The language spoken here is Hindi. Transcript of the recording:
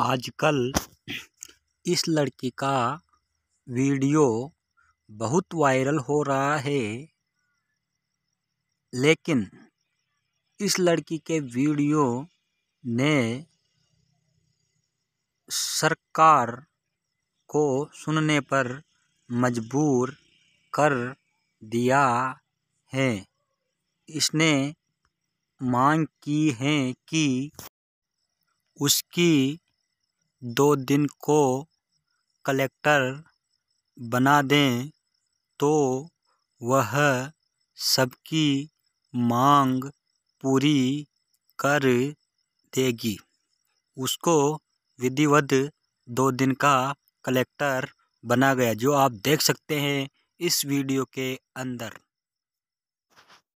आजकल इस लड़की का वीडियो बहुत वायरल हो रहा है लेकिन इस लड़की के वीडियो ने सरकार को सुनने पर मजबूर कर दिया है इसने मांग की है कि उसकी दो दिन को कलेक्टर बना दें तो वह सबकी मांग पूरी कर देगी उसको विधिवत दो दिन का कलेक्टर बना गया जो आप देख सकते हैं इस वीडियो के अंदर